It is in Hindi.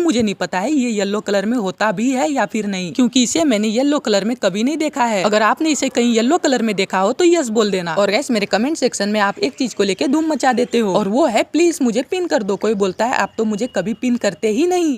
मुझे नहीं पता है ये येलो कलर में होता भी है या फिर नहीं क्योंकि इसे मैंने येलो कलर में कभी नहीं देखा है अगर आपने इसे कहीं येलो कलर में देखा हो तो यस बोल देना और गैस मेरे कमेंट सेक्शन में आप एक चीज को लेकर धूम मचा देते हो और वो है प्लीज मुझे पिन कर दो कोई बोलता है आप तो मुझे कभी पिन करते ही नहीं